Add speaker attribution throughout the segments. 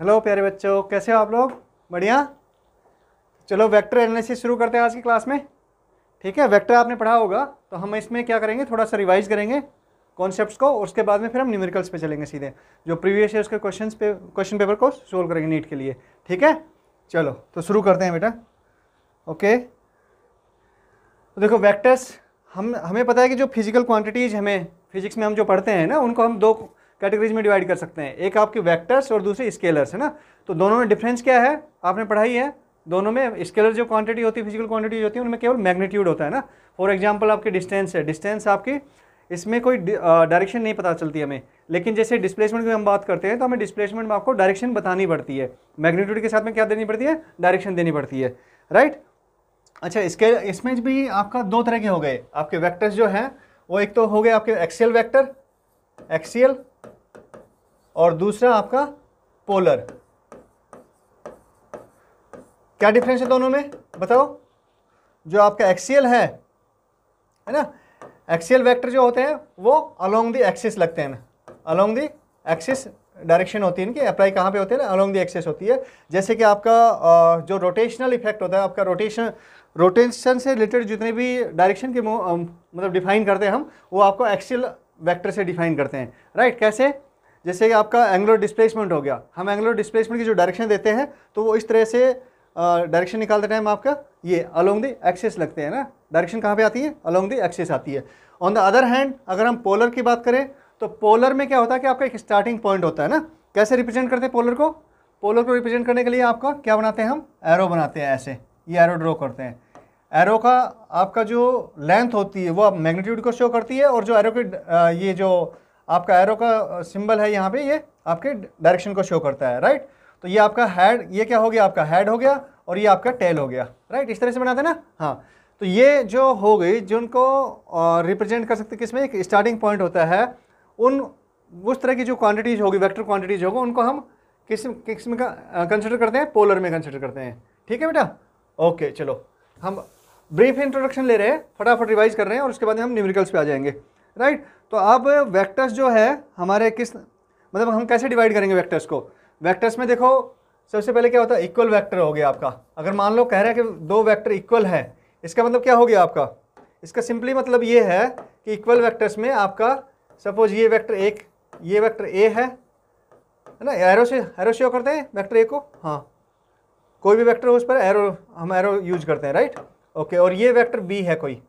Speaker 1: Hello प्यारे बच्चों कैसे हो आप लोग बढ़िया चलो वेक्टर एनालिसिस शुरू करते हैं आज की क्लास में ठीक है वेक्टर आपने पढ़ा होगा तो हम इसमें क्या करेंगे थोड़ा सा रिवाइज करेंगे कॉन्सेप्ट्स को उसके बाद में फिर हम न्यूमेरिकल्स पे चलेंगे सीधे जो प्रीवियस ईयर उसके क्वेश्चन पे क्वेश्चन पेपर को सोल्व करेंगे नीट के लिए ठीक है चलो तो शुरू करते हैं बेटा ओके तो देखो वैक्टर्स हम हमें पता है कि जो फिजिकल क्वान्टिटीज़ हमें फिजिक्स में हम जो पढ़ते हैं ना उनको हम दो कैटेगरीज में डिवाइड कर सकते हैं एक आपके वैक्टर्स और दूसरे स्केलर्स है ना तो दोनों में डिफरेंस क्या है आपने पढ़ाई है दोनों में स्केलर जो क्वांटिटी होती है फिजिकल क्वांटिटी होती है उनमें केवल मैग्नीट्यूड होता है ना फॉर एग्जाम्पल आपके डिस्टेंस है डिस्टेंस आपकी इसमें कोई डायरेक्शन नहीं पता चलती हमें लेकिन जैसे डिस्प्लेसमेंट की हम बात करते हैं तो हमें डिस्प्लेसमेंट में आपको डायरेक्शन बतानी पड़ती है मैग्नीट्यूड के साथ में क्या देनी पड़ती है डायरेक्शन देनी पड़ती है राइट अच्छा स्केल इसमें भी आपका दो तरह के हो गए आपके वैक्टर्स जो हैं वो एक तो हो गए आपके एक्सीएल वैक्टर एक्सीएल और दूसरा आपका पोलर क्या डिफरेंस है दोनों में बताओ जो आपका एक्सियल है है ना एक्सियल वेक्टर जो होते हैं वो अलोंग द एक्सिस लगते हैं ना अलोंग द एक्सिस डायरेक्शन होती है इनकी अप्लाई कहाँ पे होते हैं ना अलोंग दी एक्सिस होती है जैसे कि आपका जो रोटेशनल इफेक्ट होता है आपका रोटेशन रोटेशन से रिलेटेड जितने भी डायरेक्शन के मतलब डिफाइन करते हैं हम वो आपको एक्सियल वैक्टर से डिफाइन करते हैं राइट कैसे जैसे कि आपका एंगुलर डिस्प्लेसमेंट हो गया हम एंगुलर डिस्प्लेसमेंट की जो डायरेक्शन देते हैं तो वो इस तरह से डायरेक्शन निकालते टाइम आपका ये अलोंग द एक्सेस लगते हैं ना डायरेक्शन कहाँ पे आती है अलोंग द एक्सेस आती है ऑन द अदर हैंड अगर हम पोलर की बात करें तो पोलर में क्या होता है कि आपका एक स्टार्टिंग पॉइंट होता है ना कैसे रिप्रेजेंट करते हैं पोलर को पोलर को रिप्रेजेंट करने के लिए आपका क्या बनाते हैं हम एरो बनाते हैं ऐसे ये एरो ड्रॉ करते हैं एरो का आपका जो लेंथ होती है वो आप मैग्नीट्यूड को शो करती है और जो एरो के ये जो आपका एरो का सिंबल है यहाँ पे ये आपके डायरेक्शन को शो करता है राइट तो ये आपका हेड ये क्या हो गया आपका हेड हो गया और ये आपका टेल हो गया राइट इस तरह से बनाते हैं ना हाँ तो ये जो हो गई जिनको रिप्रेजेंट कर सकते किसमें एक स्टार्टिंग पॉइंट होता है उन उस तरह की जो क्वांटिटीज होगी वेक्टर क्वांटिटीज होगी उनको हम किस किस में कंसिडर करते हैं पोलर में कंसिडर करते हैं ठीक है बेटा ओके चलो हम ब्रीफ इंट्रोडक्शन ले रहे हैं फटाफट रिवाइज कर रहे हैं और उसके बाद हम न्यूमेरिकल्स पे आ जाएंगे राइट तो अब वेक्टर्स जो है हमारे किस मतलब हम कैसे डिवाइड करेंगे वेक्टर्स को वेक्टर्स में देखो सबसे पहले क्या होता है इक्वल वेक्टर हो गया आपका अगर मान लो कह रहे हैं कि दो वेक्टर इक्वल है इसका मतलब क्या हो गया आपका इसका सिंपली मतलब ये है कि इक्वल वेक्टर्स में आपका सपोज ये वैक्टर एक ये वैक्टर ए है है ना एरो से एरो शो करते हैं वैक्टर ए को हाँ कोई भी वैक्टर हो उस पर एरो हम एरो यूज करते हैं राइट ओके और ये वैक्टर बी है कोई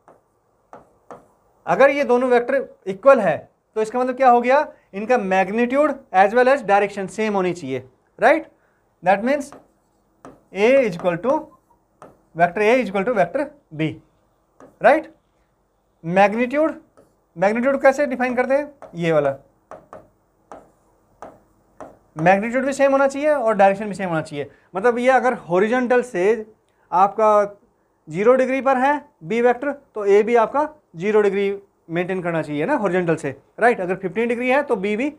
Speaker 1: अगर ये दोनों वेक्टर इक्वल है तो इसका मतलब क्या हो गया इनका magnitude as well as direction same होनी चाहिए right that means A is equal to vector A is equal to vector B right magnitude magnitude कैसे डिफाइन करते हैं ये वाला मैग्नीट्यूड भी सेम होना चाहिए और डायरेक्शन भी सेम होना चाहिए मतलब ये अगर होरिजेंटल से आपका जीरो डिग्री पर है बी वेक्टर तो ए भी आपका जीरो डिग्री मेंटेन करना चाहिए ना हॉरिजॉन्टल से राइट अगर 15 डिग्री है तो बी भी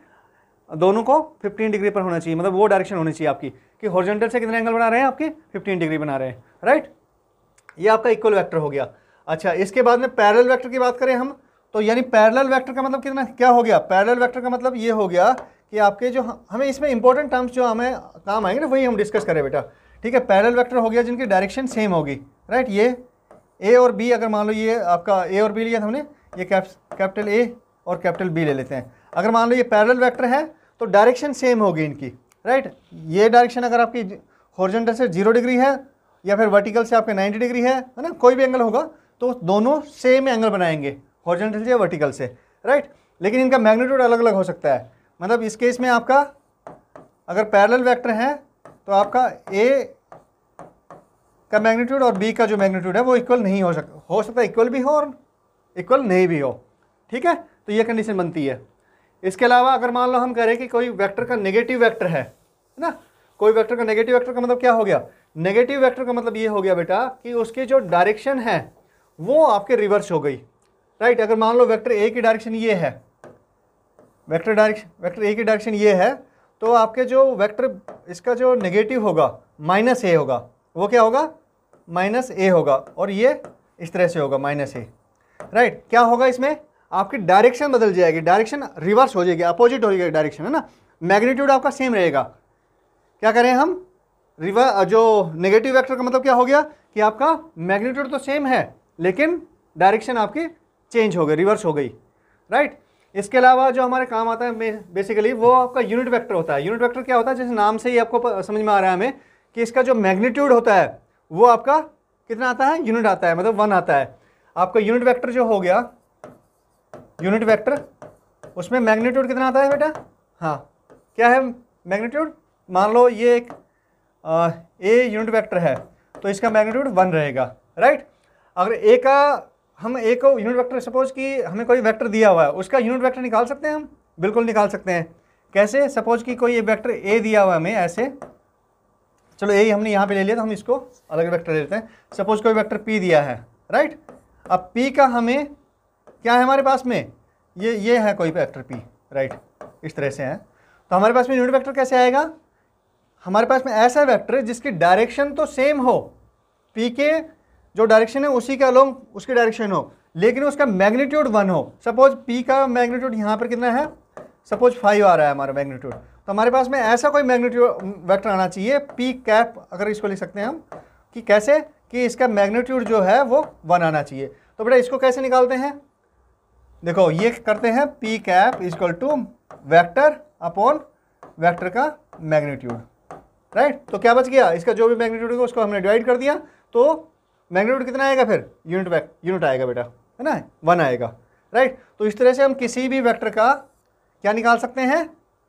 Speaker 1: दोनों को 15 डिग्री पर होना चाहिए मतलब वो डायरेक्शन होनी चाहिए आपकी कि हॉरिजॉन्टल से कितने एंगल बना रहे हैं आपके 15 डिग्री बना रहे हैं राइट ये आपका इक्वल वैक्टर हो गया अच्छा इसके बाद में पैरल वैक्टर की बात करें हम तो यानी पैरल वेक्टर का मतलब कितना क्या हो गया पैरल वेक्टर का मतलब ये हो गया कि आपके जो हमें इसमें इंपॉर्टेंट टर्म्स जो हमें काम आएंगे ना वही हम डिस्कस करें बेटा ठीक है पैरल वेक्टर हो गया जिनकी डायरेक्शन सेम होगी राइट ये ए और बी अगर मान लो ये आपका ए और बी लिया था हमने ये कैपिटल ए और कैपिटल बी ले लेते हैं अगर मान लो ये पैरेलल वेक्टर है तो डायरेक्शन सेम होगी इनकी राइट ये डायरेक्शन अगर आपकी हॉर्जेंटल से जीरो डिग्री है या फिर वर्टिकल से आपके 90 डिग्री है है ना कोई भी एंगल होगा तो दोनों सेम एंगल बनाएंगे हॉर्जेंटल से या वर्टिकल से राइट लेकिन इनका मैग्नीट्यूड अलग अलग हो सकता है मतलब इस केस में आपका अगर पैरेलल वेक्टर है तो आपका ए का मैग्नीट्यूड और बी का जो मैग्नीट्यूड है वो इक्वल नहीं हो सकता हो सकता है इक्वल भी हो और इक्वल नहीं भी हो ठीक है तो ये कंडीशन बनती है इसके अलावा अगर मान लो हम करें कि कोई वेक्टर का नेगेटिव वेक्टर है है ना कोई वेक्टर का नेगेटिव वेक्टर का मतलब क्या हो गया नेगेटिव वेक्टर का मतलब ये हो गया बेटा कि उसके जो डायरेक्शन है वो आपके रिवर्स हो गई राइट अगर मान लो वैक्टर ए की डायरेक्शन ये है वैक्टर डायरेक्शन वैक्टर ए की डायरेक्शन ये है तो आपके जो वैक्टर इसका जो नेगेटिव होगा माइनस ए होगा वो क्या होगा माइनस ए होगा और ये इस तरह से होगा माइनस ए राइट क्या होगा इसमें आपकी डायरेक्शन बदल जाएगी डायरेक्शन रिवर्स हो जाएगी अपोजिट हो जाएगी डायरेक्शन है ना मैग्नीट्यूड आपका सेम रहेगा क्या करें हम रिवर जो नेगेटिव वेक्टर का मतलब क्या हो गया कि आपका मैग्नीट्यूड तो सेम है लेकिन डायरेक्शन आपकी चेंज हो गई रिवर्स हो गई राइट इसके अलावा जो हमारे काम आता है बेसिकली वो आपका यूनिट वेक्टर होता है यूनिट वेक्टर क्या होता है जैसे नाम से ही आपको समझ में आ रहा है हमें कि इसका जो मैग्नीट्यूड होता है वो आपका कितना आता है यूनिट आता है मतलब वन आता है आपका यूनिट वेक्टर जो हो गया यूनिट वेक्टर उसमें मैग्नीट्यूड कितना आता है बेटा हाँ क्या है मैग्नीट्यूड मान लो ये एक ए यूनिट वेक्टर है तो इसका मैग्नीट्यूड वन रहेगा राइट अगर ए का हम ए को यूनिट वेक्टर सपोज कि हमें कोई वेक्टर दिया हुआ है उसका यूनिट वेक्टर निकाल सकते हैं हम बिल्कुल निकाल सकते हैं कैसे सपोज कि कोई ये वेक्टर ए दिया हुआ है हमें ऐसे चलो यही हमने यहाँ पे ले लिया तो हम इसको अलग वेक्टर लेते हैं सपोज कोई वेक्टर पी दिया है राइट अब पी का हमें क्या है हमारे पास में ये ये है कोई वेक्टर पी राइट इस तरह से है तो हमारे पास में यूनिट वेक्टर कैसे आएगा हमारे पास में ऐसा वेक्टर जिसकी डायरेक्शन तो सेम हो पी के जो डायरेक्शन है उसी का अलोंग उसकी डायरेक्शन हो लेकिन उसका मैग्नीट्यूड वन हो सपोज पी का मैग्नीट्यूड यहाँ पर कितना है सपोज फाइव आ रहा है हमारा मैग्नीट्यूड तो हमारे पास में ऐसा कोई मैग्नीट्यूड वेक्टर आना चाहिए पी कैप अगर इसको लिख सकते हैं हम कि कैसे कि इसका मैग्नीट्यूड जो है वो वन आना चाहिए तो बेटा इसको कैसे निकालते हैं देखो ये करते हैं P cap equal to vector upon vector का मैग्नीट्यूड राइट तो क्या बच गया इसका जो भी मैग्नीट्यूड होगा उसको हमने डिवाइड कर दिया तो मैग्नीट्यूड कितना आएगा फिर यूनिट वैक यूनिट आएगा बेटा है ना वन आएगा राइट तो इस तरह से हम किसी भी वेक्टर का क्या निकाल सकते हैं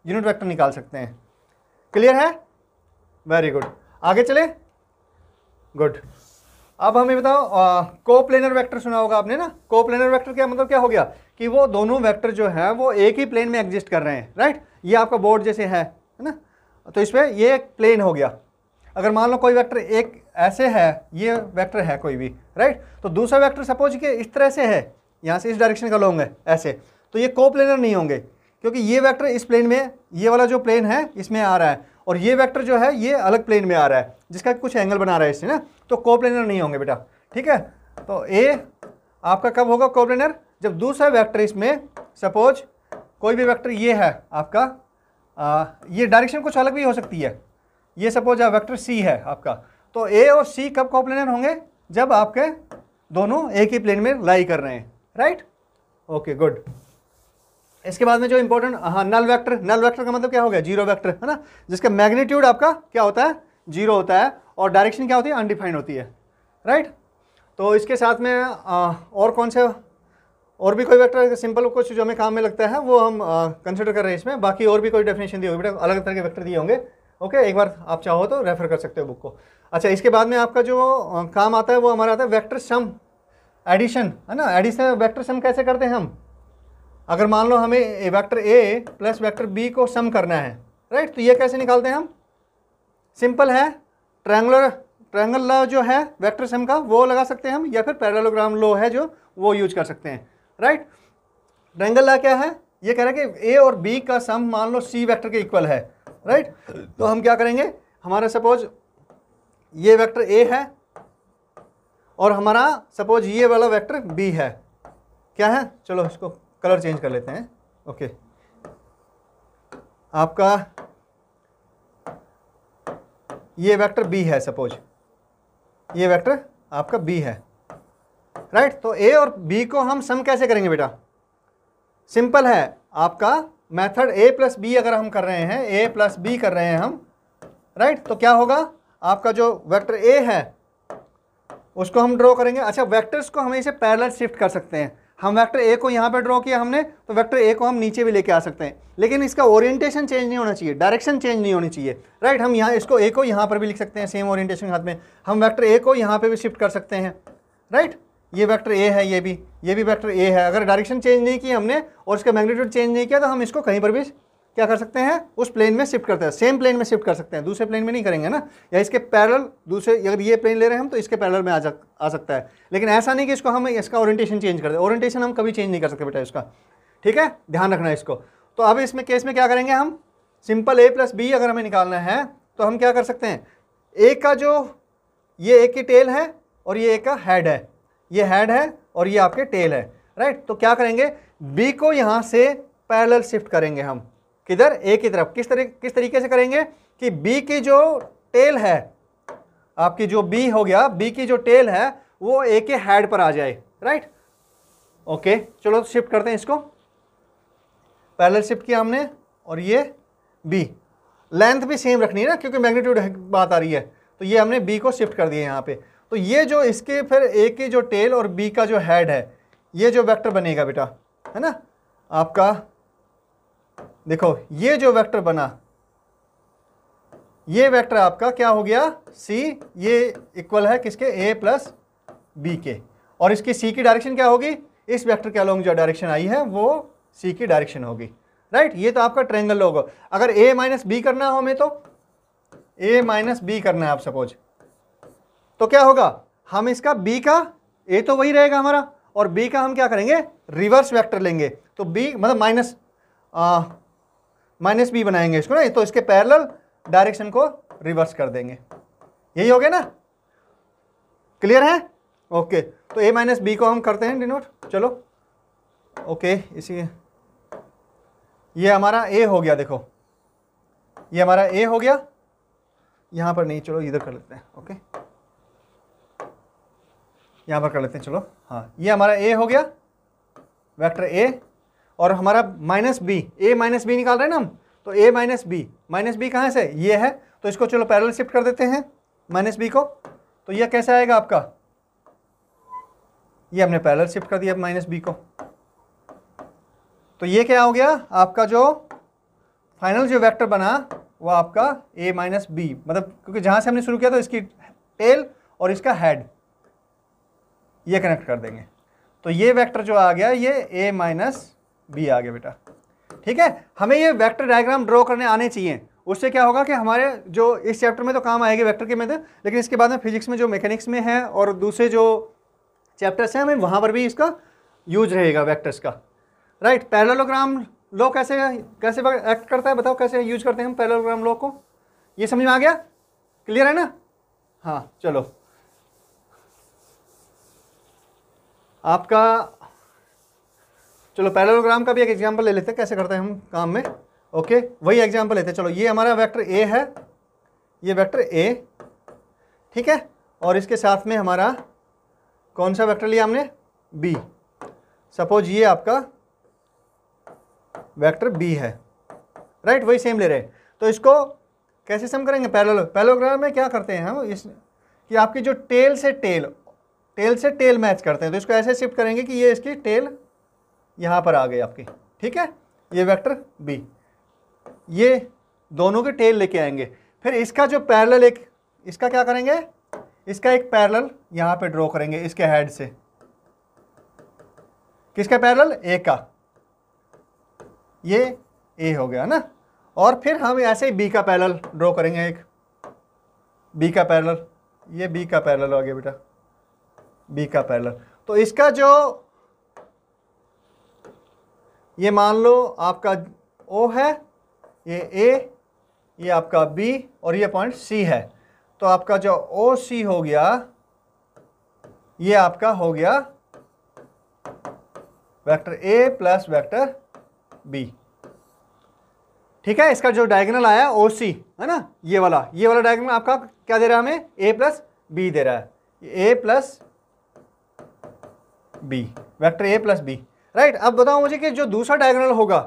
Speaker 1: यूनिट वेक्टर निकाल सकते हैं क्लियर है वेरी गुड आगे चले गुड अब हमें बताओ कोप्लेनर वेक्टर सुना होगा आपने ना कोप्लेनर वेक्टर क्या मतलब क्या हो गया कि वो दोनों वेक्टर जो हैं वो एक ही प्लेन में एग्जिस्ट कर रहे हैं राइट ये आपका बोर्ड जैसे है है ना तो इसमें ये एक प्लेन हो गया अगर मान लो कोई वेक्टर एक ऐसे है ये वेक्टर है कोई भी राइट तो दूसरा वैक्टर सपोज कि इस तरह से है यहाँ से इस डायरेक्शन का लोग ऐसे तो ये कोप्लेनर नहीं होंगे क्योंकि ये वैक्टर इस प्लेन में ये वाला जो प्लेन है इसमें आ रहा है और ये वैक्टर जो है ये अलग प्लेन में आ रहा है जिसका कुछ एंगल बना रहा है इससे ना तो कोप्लेनर नहीं होंगे बेटा ठीक है तो ए आपका कब होगा कोप्लेनर जब दूसरा वैक्टर इसमें सपोज कोई भी वैक्टर ये है आपका आ, ये डायरेक्शन कुछ अलग भी हो सकती है ये सपोज वैक्टर सी है आपका तो ए और सी कब कोप्लेनर होंगे जब आपके दोनों एक ही प्लेन में लाई कर रहे हैं राइट ओके गुड इसके बाद में जो इंपॉर्टेंट हाँ नल वेक्टर नल वेक्टर का मतलब क्या हो गया जीरो वेक्टर है ना जिसका मैग्नीट्यूड आपका क्या होता है जीरो होता है और डायरेक्शन क्या होती है अनडिफाइंड होती है राइट तो इसके साथ में आ, और कौन से और भी कोई वेक्टर सिंपल कुछ जो हमें काम में लगता है वो हम कंसिडर कर रहे हैं इसमें बाकी और भी कोई डेफिनेशन दी होगी बेटा अलग तरह के वैक्टर दिए होंगे ओके एक बार आप चाहो तो रेफर कर सकते हो बुक को अच्छा इसके बाद में आपका जो काम आता है वो हमारा आता है वैक्टर सम एडिशन है ना एडिशन वैक्टर सम कैसे करते हैं हम अगर मान लो हमें vector A plus vector B को सम करना है राइट तो ये कैसे निकालते हैं हम सिंपल है ट्रैंगर ट्रैंगल लॉ जो है वेक्टर सम का वो लगा सकते हैं हम या फिर पैरेललोग्राम लॉ है जो वो यूज कर सकते हैं राइट ट्रैंगल लॉ क्या है ये कह रहा है कि ए और बी का सम मान लो सी वैक्टर के इक्वल है राइट तो हम क्या करेंगे हमारा सपोज ये वैक्टर ए है और हमारा सपोज ये वाला वैक्टर बी है क्या है चलो इसको कलर चेंज कर लेते हैं ओके आपका ये वेक्टर बी है सपोज ये वेक्टर आपका बी है राइट तो ए और बी को हम सम कैसे करेंगे बेटा सिंपल है आपका मेथड ए प्लस बी अगर हम कर रहे हैं ए प्लस बी कर रहे हैं हम राइट तो क्या होगा आपका जो वेक्टर ए है उसको हम ड्रॉ करेंगे अच्छा वेक्टर्स को हम इसे पैरेलल शिफ्ट कर सकते हैं हम वेक्टर ए को यहाँ पे ड्रॉ किया हमने तो वेक्टर ए को हम नीचे भी लेके आ सकते हैं लेकिन इसका ओरिएंटेशन चेंज नहीं होना चाहिए डायरेक्शन चेंज नहीं होनी चाहिए राइट हम यहाँ इसको ए को यहाँ पर भी लिख सकते हैं सेम ओरिएंटेशन के हाथ में हम वेक्टर ए को यहाँ पर भी शिफ्ट कर सकते हैं राइट ये वैक्टर ए है ये भी ये भी वैक्टर ए है अगर डायरेक्शन चेंज नहीं किया हमने और इसका मैग्नीट्यूड चेंज नहीं किया तो हम इसको कहीं पर भी क्या कर सकते हैं उस प्लेन में शिफ्ट करते हैं सेम प्लेन में शिफ्ट कर सकते हैं दूसरे प्लेन में नहीं करेंगे ना या इसके पैरल दूसरे अगर ये प्लेन ले रहे हैं हम तो इसके पैरल में आ जा आ सकता है लेकिन ऐसा नहीं कि इसको हम इसका ओरिएंटेशन चेंज कर दें ओरिएंटेशन हम कभी चेंज नहीं कर सकते बेटा इसका ठीक है ध्यान रखना इसको तो अब इसमें केस में क्या करेंगे हम सिंपल ए प्लस बी अगर हमें निकालना है तो हम क्या कर सकते हैं ए का जो ये ए की टेल है और ये ए का हेड है ये हेड है और ये आपके टेल है राइट तो क्या करेंगे बी को यहाँ से पैरेलल शिफ्ट करेंगे हम किधर ए की तरफ किस तरीके किस तरीके से करेंगे कि बी की जो टेल है आपकी जो बी हो गया बी की जो टेल है वो ए के हेड पर आ जाए राइट ओके चलो शिफ्ट करते हैं इसको पैरेलल शिफ्ट किया हमने और ये बी लेंथ भी सेम रखनी है ना क्योंकि मैग्नीट्यूड बात आ रही है तो ये हमने बी को शिफ्ट कर दिया यहाँ पे तो ये जो इसके फिर ए की जो टेल और बी का जो हेड है ये जो वेक्टर बनेगा बेटा है ना आपका देखो ये जो वेक्टर बना ये वेक्टर आपका क्या हो गया सी ये इक्वल है किसके ए प्लस बी के और इसकी सी की डायरेक्शन क्या होगी इस वेक्टर के अलोंग जो डायरेक्शन आई है वो सी की डायरेक्शन होगी राइट ये तो आपका ट्रेंगल होगा अगर ए माइनस बी करना हो हमें तो ए माइनस बी करना है आप सपोज तो क्या होगा हम इसका बी का ए तो वही रहेगा हमारा और बी का हम क्या करेंगे रिवर्स वैक्टर लेंगे तो बी मतलब माइनस माइनस बी बनाएंगे इसको ना तो इसके पैरल डायरेक्शन को रिवर्स कर देंगे यही हो गया ना क्लियर है ओके तो ए माइनस बी को हम करते हैं डिनोट चलो ओके इसी ये हमारा ए हो गया देखो ये हमारा ए हो गया यहाँ पर नहीं चलो इधर कर लेते हैं ओके यहाँ पर कर लेते हैं चलो हाँ ये हमारा ए हो गया वेक्टर ए और हमारा minus B A minus B निकाल रहे हैं ना हम तो A minus B minus B कहाँ से ये है तो इसको चलो पैरल शिफ्ट कर देते हैं माइनस बी को तो यह कैसे आएगा आपका ये हमने पैरल शिफ्ट कर दिया माइनस बी को तो ये क्या हो गया आपका जो फाइनल जो वेक्टर बना वो आपका ए माइनस बी मतलब क्योंकि जहाँ से हमने शुरू किया था इसकी टेल और इसका हेड ये कनेक्ट कर देंगे तो ये वेक्टर जो आ गया ये ए माइनस बी आ गया बेटा ठीक है हमें ये वेक्टर डायग्राम ड्रॉ करने आने चाहिए उससे क्या होगा कि हमारे जो इस चैप्टर में तो काम आएगी वेक्टर के में लेकिन इसके बाद में फिजिक्स में जो मैकेनिक्स में है और दूसरे जो चैप्टर्स हैं हमें वहाँ पर भी इसका यूज रहेगा वैक्टर्स का राइट पैरलोग्राम लो कैसे कैसे एक्ट करता है बताओ कैसे यूज करते हैं हम पैरलोग्राम लो को ये समझ में आ गया क्लियर है ना हाँ चलो आपका चलो पैरलोग्राम का भी एक एग्जाम्पल ले लेते हैं कैसे करते हैं हम काम में ओके वही एग्जाम्पल लेते हैं चलो ये हमारा वैक्टर ए है ये वैक्टर ए ठीक है और इसके साथ में हमारा कौन सा वैक्टर लिया हमने बी सपोज ये आपका वैक्टर बी है राइट वही सेम ले रहे हैं तो इसको कैसे सम करेंगे पैरलो पैरलोग्राम में क्या करते हैं हम इस कि आपकी जो टेल से टेल टेल से टेल मैच करते हैं तो इसको ऐसे शिफ्ट करेंगे कि ये इसकी टेल यहाँ पर आ गए आपके ठीक है ये वेक्टर बी ये दोनों के टेल लेके आएंगे फिर इसका जो पैरेलल एक इसका क्या करेंगे इसका एक पैरेलल यहाँ पे ड्रॉ करेंगे इसके हेड से किसका पैरेलल ए का ये ए हो गया ना और फिर हम ऐसे ही बी का पैरेलल ड्रॉ करेंगे एक बी का पैरेलल ये बी का पैरेलल हो गया बेटा बी का पैरेलल तो इसका जो ये मान लो आपका ओ है ये ए ये आपका बी और ये पॉइंट सी है तो आपका जो ओ सी हो गया ये आपका हो गया vector A plus vector B ठीक है इसका जो डायगोनल आया ओ सी है ना ये वाला ये वाला डायगोनल आपका क्या दे रहा है हमें ए प्लस बी दे रहा है A plus B vector A plus B right अब बताओ मुझे कि जो दूसरा डायगोनल होगा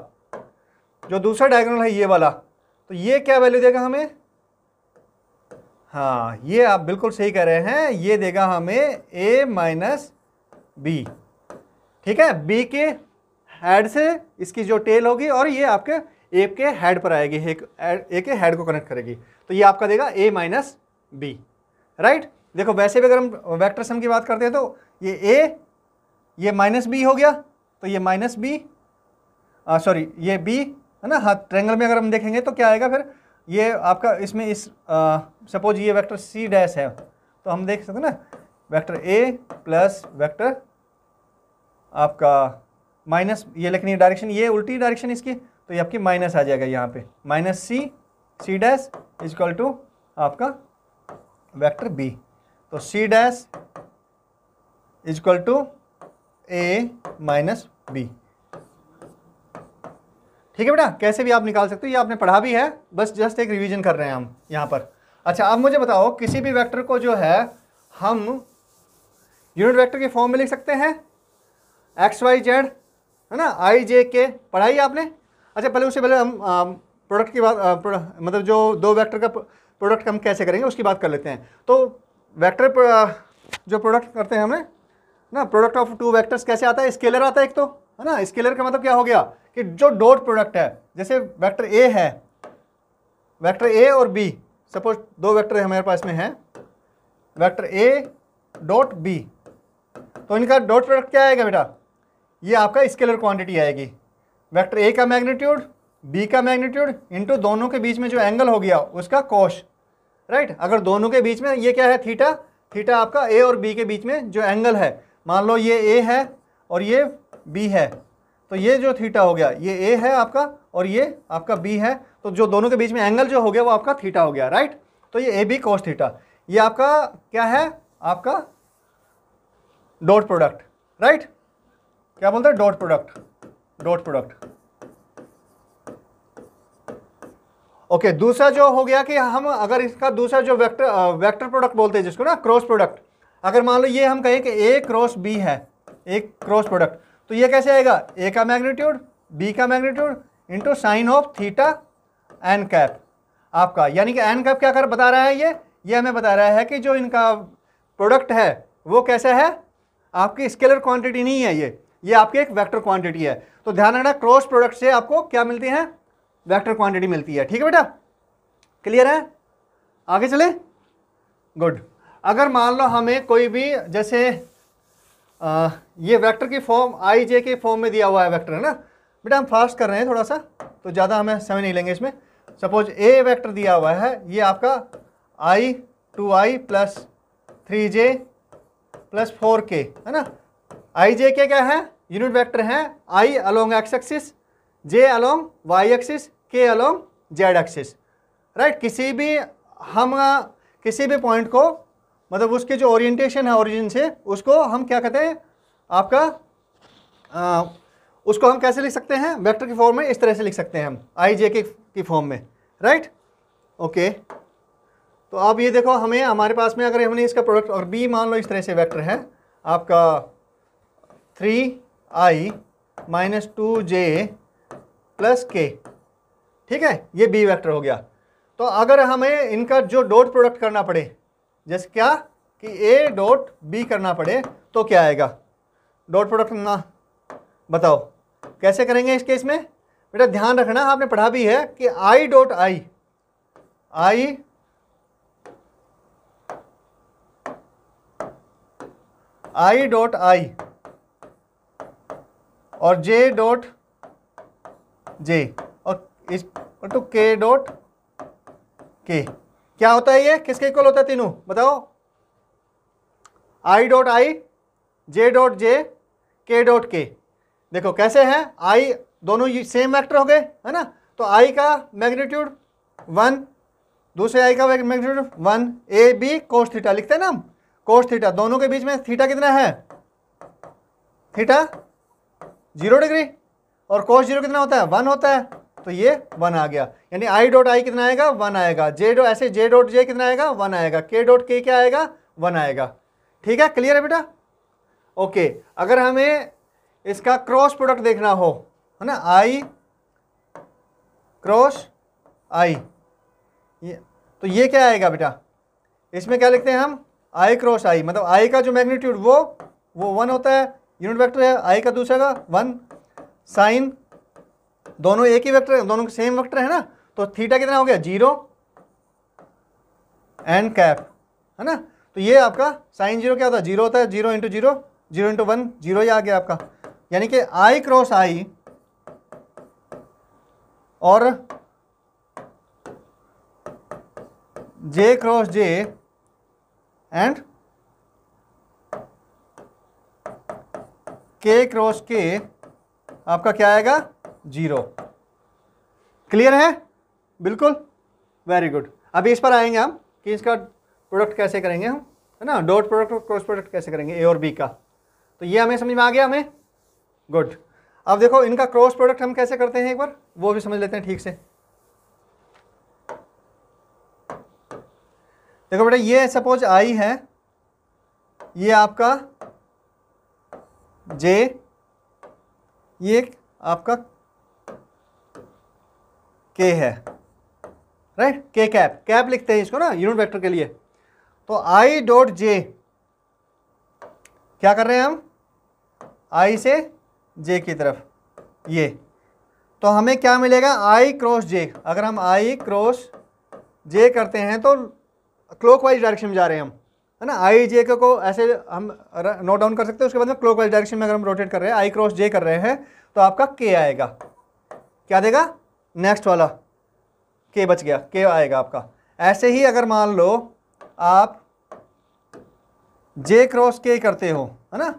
Speaker 1: जो दूसरा डायगोनल है ये वाला तो ये क्या वैल्यू देगा हमें हाँ ये आप बिल्कुल सही कह रहे हैं ये देगा हमें ए माइनस बी ठीक है बी के हेड से इसकी जो टेल होगी और ये आपके ए के हेड पर आएगी एक ए के हेड को कनेक्ट करेगी तो ये आपका देगा ए माइनस बी राइट देखो वैसे भी अगर हम वेक्टर सम की बात करते हैं तो ये ए ये माइनस बी हो गया तो ये माइनस बी सॉरी ये बी है ना हाँ ट्रेंगल में अगर हम देखेंगे तो क्या आएगा फिर ये आपका इसमें इस सपोज ये वेक्टर सी डैश है तो हम देख सकते ना वेक्टर ए प्लस वेक्टर आपका माइनस ये लेकिन ये डायरेक्शन ये उल्टी डायरेक्शन इसकी तो ये आपकी माइनस आ जाएगा यहाँ पे minus C C dash equal to आपका वेक्टर बी तो C dash equal to A minus B ठीक है बेटा कैसे भी आप निकाल सकते हो ये आपने पढ़ा भी है बस जस्ट एक रिवीजन कर रहे हैं हम यहाँ पर अच्छा आप मुझे बताओ किसी भी वेक्टर को जो है हम यूनिट वेक्टर के फॉर्म में लिख सकते हैं एक्स वाई जेड है ना आई जे के पढ़ाई आपने अच्छा पहले उससे पहले हम प्रोडक्ट की बात मतलब जो दो वेक्टर का प्रोडक्ट हम कैसे करेंगे उसकी बात कर लेते हैं तो वेक्टर जो प्रोडक्ट करते हैं हमें ना प्रोडक्ट ऑफ टू वेक्टर्स कैसे आता है स्केलर आता है एक तो है ना स्केलर का मतलब क्या हो गया कि जो डॉट प्रोडक्ट है जैसे वेक्टर ए है वेक्टर ए और बी सपोज दो वेक्टर हमारे पास में है वेक्टर ए डॉट बी तो इनका डॉट प्रोडक्ट क्या आएगा बेटा ये आपका स्केलर क्वांटिटी आएगी वेक्टर ए का मैग्नीट्यूड बी का मैग्नीट्यूड इंटू दोनों के बीच में जो एंगल हो गया उसका कोश राइट अगर दोनों के बीच में ये क्या है थीटा थीटा आपका ए और बी के बीच में जो एंगल है मान लो ये ए है और ये बी है तो ये जो थीटा हो गया ये ए है आपका और ये आपका बी है तो जो दोनों के बीच में एंगल जो हो गया वो आपका थीटा हो गया राइट तो ये ए बी कोस थीटा ये आपका क्या है आपका डॉट प्रोडक्ट राइट क्या बोलते हैं dot product dot product okay दूसरा जो हो गया कि हम अगर इसका दूसरा जो वेक्टर वेक्टर प्रोडक्ट बोलते हैं जिसको ना क्रॉस प्रोडक्ट अगर मान लो ये हम कहें कि ए क्रॉस बी है एक क्रॉस प्रोडक्ट तो ये कैसे आएगा ए का मैग्नीट्यूड बी का magnitude into sine of theta N cap आपका यानी कि एन कैप क्या कर बता रहा है ये ये हमें बता रहा है कि जो इनका प्रोडक्ट है वो कैसा है आपकी स्केलर क्वांटिटी नहीं है ये ये आपकी एक वेक्टर क्वांटिटी है तो ध्यान रखना क्रॉस प्रोडक्ट से आपको क्या मिलती है वेक्टर क्वांटिटी मिलती है ठीक है बेटा क्लियर है आगे चले गुड अगर मान लो हमें कोई भी जैसे आ, ये वेक्टर की फॉर्म आई जे के फॉर्म में दिया हुआ है वेक्टर है ना बेटा हम फास्ट कर रहे हैं थोड़ा सा तो ज़्यादा हमें समय नहीं लेंगे इसमें सपोज ए वेक्टर दिया हुआ है ये आपका i two i plus three j plus four k है ना आई जे के क्या है यूनिट वेक्टर हैं i along x axis j along y axis के अलोंग जेड एक्सिस राइट किसी भी हम किसी भी पॉइंट को मतलब उसके जो ओरिएंटेशन है ओरिजिन से उसको हम क्या कहते हैं आपका आ, उसको हम कैसे लिख सकते हैं वेक्टर के फॉर्म में इस तरह से लिख सकते हैं हम आई जे के की फॉर्म में राइट ओके तो आप ये देखो हमें हमारे पास में अगर हमने इसका प्रोडक्ट और बी मान लो इस तरह से वैक्टर है आपका three i minus two j plus k ठीक है ये बी वैक्टर हो गया तो अगर हमें इनका जो डॉट प्रोडक्ट करना पड़े जैसे क्या कि ए डॉट बी करना पड़े तो क्या आएगा डॉट प्रोडक्ट करना बताओ कैसे करेंगे इस केस में बेटा ध्यान रखना आपने पढ़ा भी है कि आई डॉट आई आई आई डॉट आई और जे डॉट जे और इस तो के डॉट के क्या होता है ये किसके इक्वल होता है तीनों बताओ आई डॉट आई जे डॉट जे के डॉट के देखो कैसे हैं आई दोनों सेम वेक्टर हो गए है ना तो आई का मैग्नीट्यूड वन दूसरे आई का magnitude one A B cos theta लिखते हैं ना हम कोस थीटा दोनों के बीच में थीटा कितना है थीटा जीरो डिग्री और कोस जीरो कितना होता है वन होता है तो ये वन आ गया यानी आई डॉट आई कितना आएगा वन आएगा जे डॉ ऐसे जे डॉट जे कितना आएगा वन आएगा के डॉट के क्या आएगा वन आएगा ठीक है क्लियर है बेटा ओके अगर हमें इसका क्रॉस प्रोडक्ट देखना हो है ना आई क्रॉस आई तो ये क्या आएगा बेटा इसमें क्या लिखते हैं हम आई क्रॉस आई मतलब आई का जो मैग्नीट्यूड वो वो वन होता है यूनिट वेक्टर है आई का दूसरा का वन साइन दोनों एक ही वेक्टर है दोनों सेम वेक्टर है ना तो थीटा कितना हो गया जीरो एंड कैप है ना तो ये आपका साइन जीरो क्या होता है जीरो होता है zero into zero zero into one zero ही आ गया आपका यानी कि आई क्रॉस आई और j cross j and k cross k आपका क्या आएगा जीरो क्लियर है बिल्कुल वेरी गुड अभी इस पर आएंगे हम कि इसका प्रोडक्ट कैसे करेंगे हम है ना डॉट प्रोडक्ट और क्रॉस प्रोडक्ट कैसे करेंगे ए और बी का तो ये हमें समझ में आ गया हमें गुड अब देखो इनका क्रॉस प्रोडक्ट हम कैसे करते हैं एक बार वो भी समझ लेते हैं ठीक से देखो बेटा ये सपोज आई है ये आपका जे ये आपका के है राइट के कैप कैप लिखते हैं इसको ना यूनिट वेक्टर के लिए तो आई डॉट जे क्या कर रहे हैं हम आई से जे की तरफ ये तो हमें क्या मिलेगा आई क्रॉस जे अगर हम आई क्रॉस जे करते हैं तो क्लॉकवाइज डायरेक्शन में जा रहे हैं हम है ना आई जे को, ऐसे हम नोट डाउन कर सकते हैं उसके बाद में क्लॉकवाइज डायरेक्शन में अगर हम रोटेट कर रहे हैं आई क्रॉस जे कर रहे हैं तो आपका के आएगा क्या देगा नेक्स्ट वाला के बच गया के आएगा आपका ऐसे ही अगर मान लो आप जे क्रॉस के करते हो है ना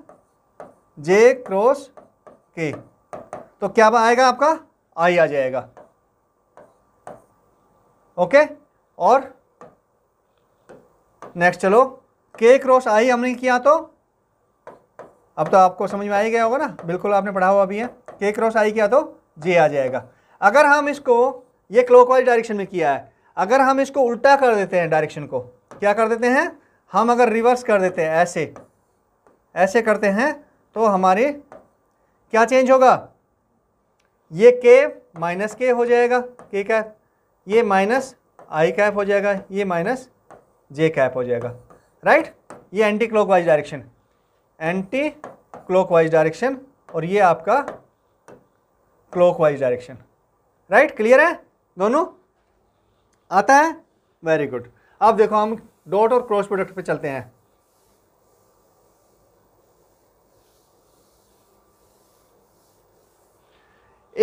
Speaker 1: जे क्रॉस के तो क्या आएगा आपका आई आ जाएगा ओके और नेक्स्ट चलो के क्रॉस आई हमने किया तो अब तो आपको समझ में आ ही गया होगा ना बिल्कुल आपने पढ़ा हुआ अभी है के क्रॉस आई किया तो जे आ जाएगा अगर हम इसको ये क्लॉक डायरेक्शन में किया है अगर हम इसको उल्टा कर देते हैं डायरेक्शन को क्या कर देते हैं हम अगर रिवर्स कर देते हैं ऐसे ऐसे करते हैं तो हमारे क्या चेंज होगा ये के माइनस के हो जाएगा के कैप ये माइनस आई कैप हो जाएगा ये माइनस जे कैप हो जाएगा राइट ये anti clock direction anti clock direction और ये आपका क्लॉक डायरेक्शन राइट क्लियर है दोनों आता है वेरी गुड अब देखो हम डॉट और क्रॉस प्रोडक्ट पे चलते हैं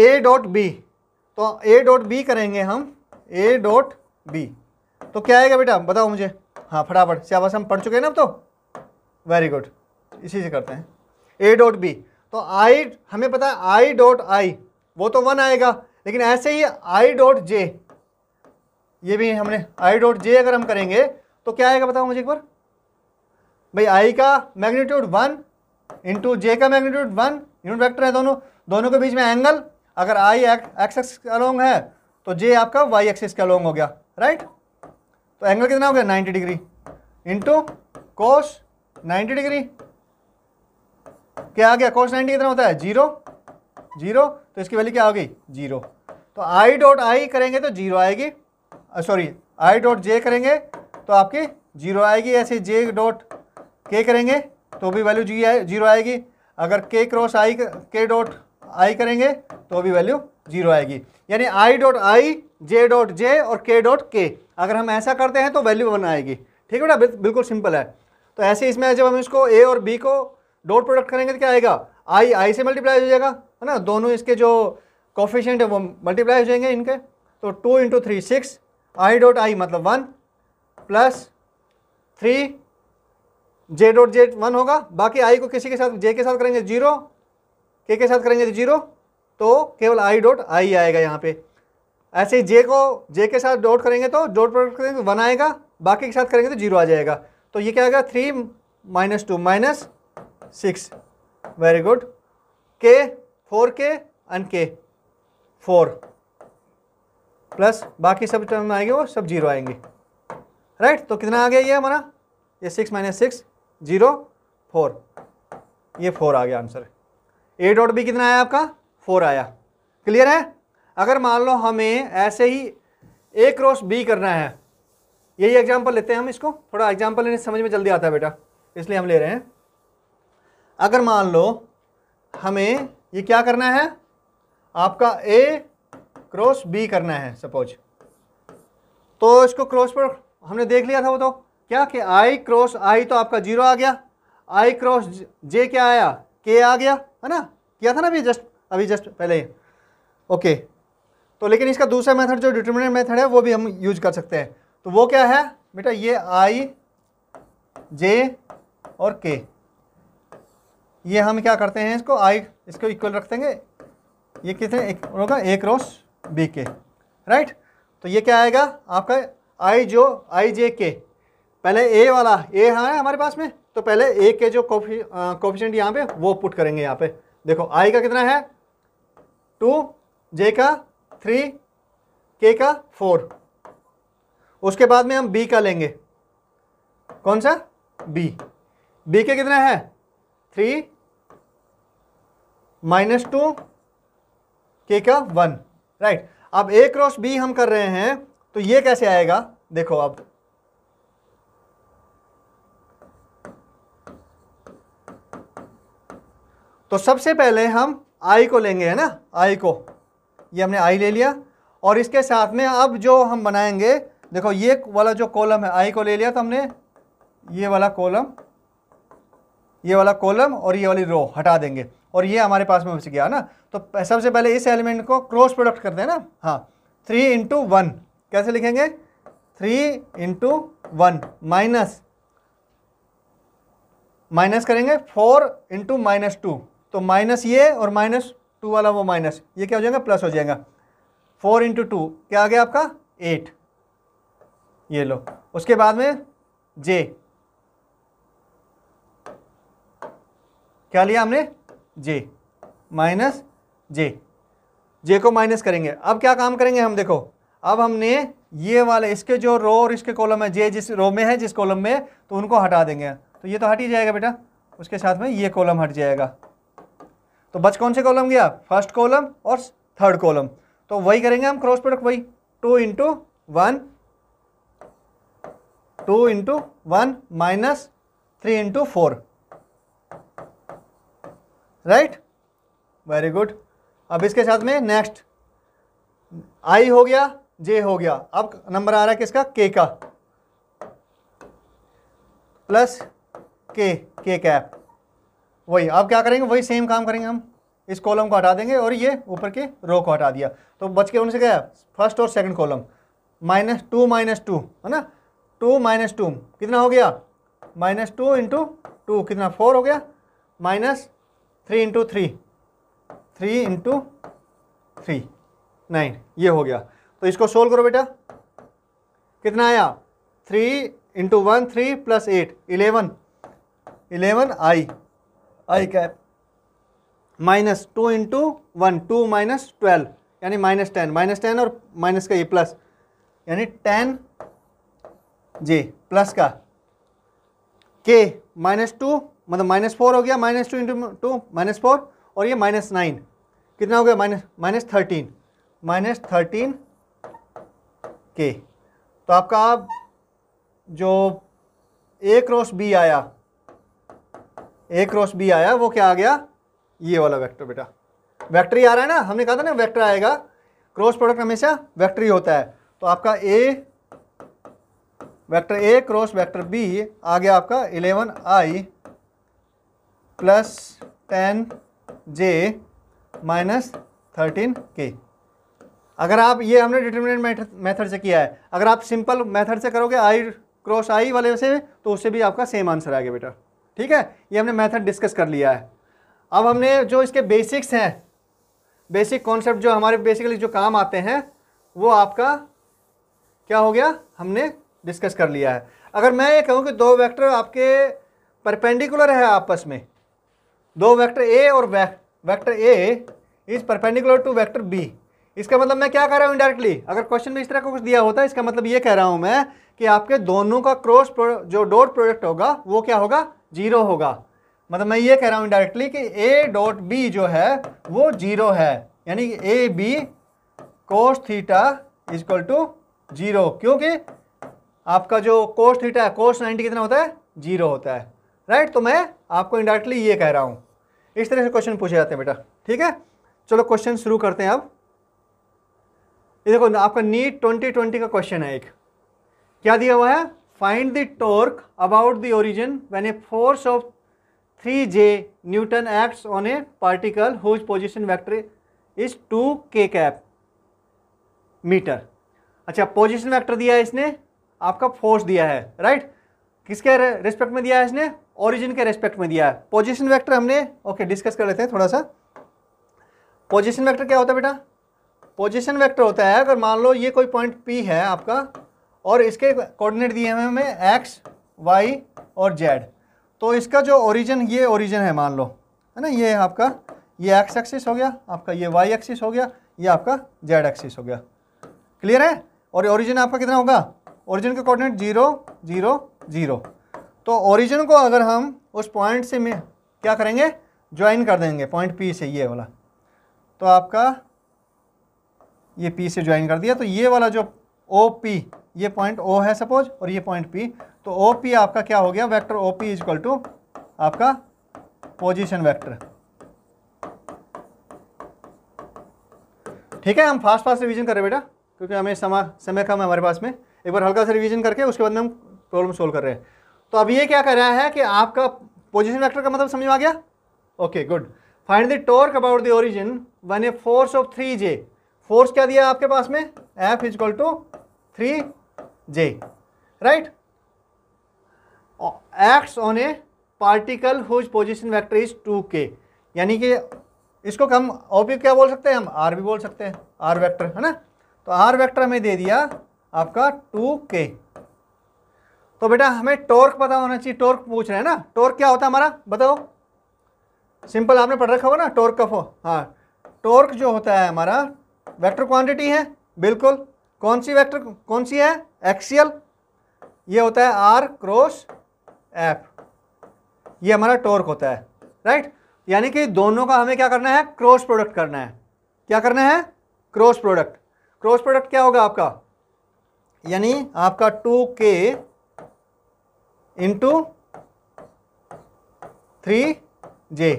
Speaker 1: ए डॉट बी तो ए डॉट बी करेंगे हम ए डॉट बी तो क्या आएगा बेटा बताओ मुझे हाँ फटाफट सियाबास हम पढ़ चुके हैं ना अब तो वेरी गुड इसी से करते हैं ए डॉट बी तो आई हमें पता है आई डॉट आई वो तो वन आएगा लेकिन ऐसे ही आई डॉट जे ये भी हमने आई डॉट जे अगर हम करेंगे तो क्या आएगा बताओ मुझे एक बार भाई आई का मैग्नीट्यूड वन इंटू जे का मैग्नीट्यूड वन यूनिट वेक्टर है दोनों दोनों के बीच में एंगल अगर आई एक्स एक्स का लॉन्ग है तो जे आपका वाई एक्सिस का लॉन्ग हो गया राइट तो एंगल कितना हो गया ninety degree into cos ninety degree क्या आ गया कोश नाइन्टी कितना होता है जीरो जीरो तो इसकी वैल्यू क्या होगी जीरो तो आई डॉट आई करेंगे तो जीरो आएगी सॉरी आई डॉट जे करेंगे तो आपकी जीरो आएगी ऐसे जे डॉट के करेंगे तो भी वैल्यू जी आए जीरो आएगी अगर के क्रॉस आई के डॉट आई करेंगे तो भी वैल्यू जीरो आएगी यानी आई डॉट आई जे डॉट जे और के डॉट के अगर हम ऐसा करते हैं तो वैल्यू वन आएगी ठीक है बेटा बिल्कुल सिंपल है तो ऐसे इसमें जब हम इसको ए और बी को डॉट प्रोडक्ट करेंगे तो क्या आएगा आई आई से मल्टीप्लाई हो जाएगा है ना दोनों इसके जो कॉफिशेंट है वो मल्टीप्लाई हो जाएंगे इनके तो two into three six i dot i मतलब one plus three j dot j one होगा बाकी आई को किसी के साथ जे के साथ करेंगे जीरो के के साथ करेंगे तो जीरो तो केवल आई डॉट आई आएगा यहाँ पे ऐसे ही जे को जे के साथ डॉट करेंगे तो डॉट प्रोडक्ट करेंगे तो वन आएगा बाकी के साथ करेंगे तो जीरो आ जाएगा तो ये क्या आएगा three minus two minus six very good k four k अन के फोर प्लस बाकी सब टर्म आएंगे वो सब जीरो आएंगे राइट तो कितना आ गया ये हमारा ये six minus six zero four ये फोर आ गया आंसर ए डॉट बी कितना आया आपका फोर आया क्लियर है अगर मान लो हमें ऐसे ही ए क्रॉस बी करना है यही एग्जाम्पल लेते हैं हम इसको थोड़ा एग्जाम्पल लेने समझ में जल्दी आता है बेटा इसलिए हम ले रहे हैं अगर मान लो हमें ये क्या करना है आपका ए क्रॉस बी करना है सपोज तो इसको क्रॉस पर हमने देख लिया था वो तो क्या कि आई क्रॉस आई तो आपका जीरो आ गया आई क्रॉस जे क्या आया के आ गया है ना किया था ना अभी जस्ट अभी जस्ट पहले ओके तो लेकिन इसका दूसरा मेथड जो डिटर्मिनेंट मेथड है वो भी हम यूज कर सकते हैं तो वो क्या है बेटा ये आई जे और के ये हम क्या करते हैं इसको आई इसको इक्वल रख देंगे ये कितने एक होगा A cross B k right तो ये क्या आएगा आपका आई जो आई जे के पहले ए वाला ए हाँ है हमारे पास में तो पहले ए के जो कॉफी कॉफिशेंट यहाँ पे वो पुट करेंगे यहाँ पे देखो आई का कितना है टू जे का थ्री के का फोर उसके बाद में हम बी का लेंगे कौन सा बी बी के कितना है थ्री माइनस टू के का वन राइट अब ए क्रॉस बी हम कर रहे हैं तो ये कैसे आएगा देखो अब तो सबसे पहले हम आई को लेंगे है ना आई को ये हमने आई ले लिया और इसके साथ में अब जो हम बनाएंगे देखो ये वाला जो कॉलम है आई को ले लिया तो हमने ये वाला कॉलम ये वाला कॉलम और ये वाली रो हटा देंगे और ये हमारे पास में बच गया ना तो सबसे पहले इस एलिमेंट को क्रॉस प्रोडक्ट करते हैं ना हाँ थ्री इंटू वन कैसे लिखेंगे three into one minus minus करेंगे फोर इंटू माइनस टू तो माइनस ये और माइनस टू वाला वो माइनस ये क्या हो जाएगा प्लस हो जाएगा फोर इंटू टू क्या आ गया आपका एट ये लो उसके बाद में जे क्या लिया हमने जे माइनस जे जे को माइनस करेंगे अब क्या काम करेंगे हम देखो अब हमने ये वाले इसके जो रो और इसके कॉलम है जे जिस रो में है जिस कॉलम में तो उनको हटा देंगे तो ये तो हट ही जाएगा बेटा उसके साथ में ये कॉलम हट जाएगा तो बच कौन से कॉलम गया फर्स्ट कॉलम और थर्ड कॉलम तो वही करेंगे हम क्रॉस प्रोडक्ट वही two into one two into one minus three into four right very good अब इसके साथ में नेक्स्ट आई हो गया जे हो गया अब नंबर आ रहा है किसका के का प्लस के के कैप वही अब क्या करेंगे वही सेम काम करेंगे हम इस कॉलम को हटा देंगे और ये ऊपर के रो को हटा दिया तो बच के उनसे क्या फर्स्ट और second column minus two minus two है ना टू माइनस टू कितना हो गया माइनस टू इंटू टू कितना फोर हो गया minus three into three three into three nine ये हो गया तो इसको सोल्व करो बेटा कितना आया three into one three plus eight eleven eleven i i cap minus two into one two minus twelve यानी माइनस टेन माइनस टेन और माइनस का ये प्लस यानी टेन जे प्लस का के माइनस टू मतलब माइनस फोर हो गया minus two into two minus four और ये माइनस नाइन कितना हो गया minus minus thirteen minus thirteen k तो आपका जो ए क्रॉस बी आया ए क्रॉस बी आया वो क्या आ गया ये वाला वेक्टर बेटा वेक्टर ही आ रहा है ना हमने कहा था ना वेक्टर आएगा क्रॉस प्रोडक्ट हमेशा वैक्टर ही होता है तो आपका A vector A cross vector B आ गया आपका eleven i plus ten j minus thirteen k अगर आप ये हमने डिटर्मिनेंट मेथड से किया है अगर आप सिंपल मेथड से करोगे आई क्रॉस आई वाले से तो उससे भी आपका सेम आंसर आएगा बेटा ठीक है ये हमने मेथड डिस्कस कर लिया है अब हमने जो इसके बेसिक्स हैं बेसिक कॉन्सेप्ट जो हमारे बेसिकली जो काम आते हैं वो आपका क्या हो गया हमने डिस्कस कर लिया है अगर मैं ये कहूँ कि दो वैक्टर आपके परपेंडिकुलर है आपस में दो वेक्टर ए और vector A is perpendicular to vector B इसका मतलब मैं क्या कह रहा हूँ इंडायरेक्टली अगर क्वेश्चन में इस तरह का कुछ दिया होता है इसका मतलब ये कह रहा हूँ मैं कि आपके दोनों का क्रॉस जो डॉट प्रोडक्ट होगा वो क्या होगा जीरो होगा मतलब मैं ये कह रहा हूँ इंडायरेक्टली कि ए डॉट बी जो है वो जीरो है यानी A B cos theta equal to zero क्योंकि आपका जो कोस थीटा है कोस नाइन्टी कितना होता है जीरो होता है राइट तो मैं आपको इंडायरेक्टली ये कह रहा हूँ इस तरह से क्वेश्चन पूछे जाते हैं बेटा ठीक है चलो क्वेश्चन शुरू करते हैं अब ये देखो आपका नीट ट्वेंटी ट्वेंटी का क्वेश्चन है एक क्या दिया हुआ है find the torque about the origin when a force of three j newton acts on a particle whose position vector is two k cap metre अच्छा पोजिशन वैक्टर दिया है इसने आपका फोर्स दिया है राइट right? किसके रेस्पेक्ट में दिया है इसने ओरिजिन के रेस्पेक्ट में दिया है पोजिशन वैक्टर हमने ओके डिस्कस कर लेते हैं थोड़ा सा पोजिशन वैक्टर क्या होता है बेटा पोजिशन वैक्टर होता है अगर मान लो ये कोई पॉइंट पी है आपका और इसके कोऑर्डिनेट दिए हुए हमें एक्स वाई और जेड तो इसका जो ओरिजिन ये ओरिजिन है मान लो है ना ये आपका ये एक्स एक्सिस हो गया आपका ये वाई एक्सिस हो गया ये आपका जेड एक्सिस हो गया क्लियर है और ओरिजिन आपका कितना होगा ओरिजिन के कोऑर्डिनेट जीरो जीरो जीरो तो ओरिजिन को अगर हम उस पॉइंट से में क्या करेंगे ज्वाइन कर देंगे पॉइंट पी से ये वाला तो आपका ये पी से ज्वाइन कर दिया तो ये वाला जो ओ पी ये पॉइंट ओ है सपोज और ये पॉइंट पी तो ओ पी आपका क्या हो गया vector O P equal to आपका पोजिशन वैक्टर ठीक है हम फास्ट फास्ट रिवीजन करें बेटा क्योंकि हमें समा समय कम है हमारे पास में एक बार हल्का सा रिवीजन करके उसके बाद में हम प्रॉब्लम सोल्व कर रहे हैं तो अब ये क्या कर रहा है कि आपका पोजिशन वैक्टर का मतलब समझ में आ गया okay good find the torque about the origin when a force of three j force क्या दिया आपके पास में F is equal to three j right acts on a particle whose position vector is two k यानी कि इसको हम ओ क्या बोल सकते हैं हम आर भी बोल सकते हैं आर वैक्टर है ना तो आर वैक्टर हमें दे दिया आपका टू के तो बेटा हमें टॉर्क पता होना चाहिए टॉर्क पूछ रहे हैं ना टॉर्क क्या होता है हमारा बताओ सिंपल आपने पढ़ रखा होगा ना टॉर्क का फो हाँ टॉर्क जो होता है हमारा वेक्टर क्वांटिटी है बिल्कुल कौन सी वेक्टर कौन सी है एक्सियल ये होता है आर क्रॉस एफ ये हमारा टॉर्क होता है राइट यानी कि दोनों का हमें क्या करना है क्रॉस प्रोडक्ट करना है क्या करना है क्रॉस प्रोडक्ट क्रॉस प्रोडक्ट क्या होगा आपका यानी आपका टू के इंटू थ्री जे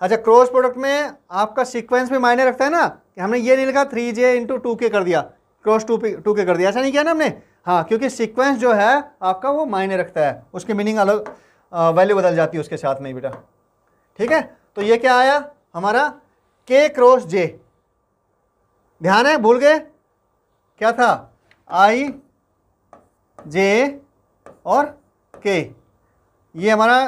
Speaker 1: अच्छा क्रॉस प्रोडक्ट में आपका सीक्वेंस भी मायने रखता है ना कि हमने ये नहीं लिखा थ्री जे इंटू टू के कर दिया क्रॉस टू पे टू के कर दिया ऐसा नहीं किया ना हमने हाँ क्योंकि सीक्वेंस जो है आपका वो मायने रखता है उसकी मीनिंग अलग वैल्यू बदल जाती है उसके साथ में बेटा ठीक है तो ये क्या आया हमारा के क्रॉस जे ध्यान है भूल गए क्या था आई जे और के ये हमारा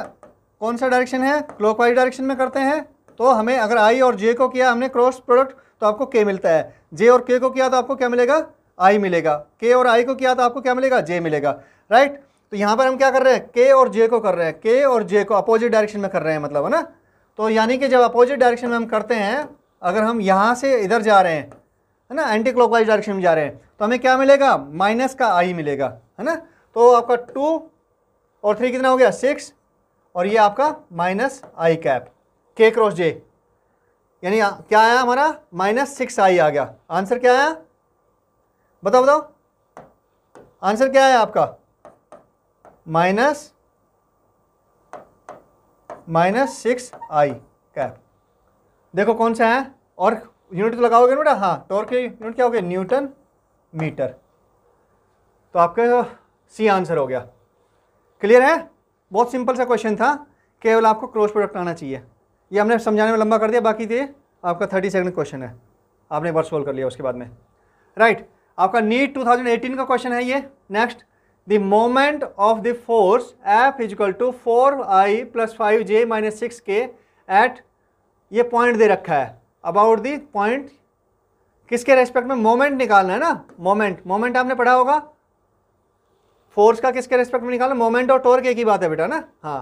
Speaker 1: कौन सा डायरेक्शन है क्लॉकवाइज डायरेक्शन में करते हैं तो हमें अगर आई और जे को किया हमने क्रॉस प्रोडक्ट तो आपको के मिलता है जे और के को किया तो आपको क्या मिलेगा आई मिलेगा के और आई को किया तो आपको क्या मिलेगा जे मिलेगा राइट तो यहाँ पर हम क्या कर रहे हैं के और जे को कर रहे हैं के और जे को अपोजिट डायरेक्शन में कर रहे हैं मतलब है ना तो यानी कि जब अपोजिट डायरेक्शन में हम करते हैं अगर हम यहाँ से इधर जा रहे हैं है ना एंटी क्लॉकवाइज डायरेक्शन में जा रहे हैं तो हमें क्या मिलेगा माइनस का आई मिलेगा है ना तो आपका टू और थ्री कितना हो गया सिक्स और ये आपका minus i cap k cross j यानी क्या आया हमारा माइनस सिक्स आई आ गया आंसर क्या आया बताओ बताओ आंसर क्या आया आपका minus minus six i cap देखो कौन सा है और यूनिट तो लगाओगे ना बेटा हाँ टॉर्क के यूनिट क्या हो गया न्यूटन मीटर तो आपका सी आंसर हो गया क्लियर है बहुत सिंपल सा क्वेश्चन था केवल आपको क्रॉस प्रोडक्ट आना चाहिए ये हमने समझाने में लंबा कर दिया बाकी थे आपका थर्टी सेकंड क्वेश्चन है आपने एक बार सोल्व कर लिया उसके बाद में राइट right, आपका नीट 2018 का क्वेश्चन है ये next the moment of the force F is equal to four i plus five j minus six k at ये पॉइंट दे रखा है अबाउट दी पॉइंट किसके रेस्पेक्ट में मोमेंट निकालना है ना मोमेंट मोमेंट आपने पढ़ा होगा फोर्स का किसके रेस्पेक्ट में निकालना मोमेंट और टोर्क एक ही बात है बेटा ना हाँ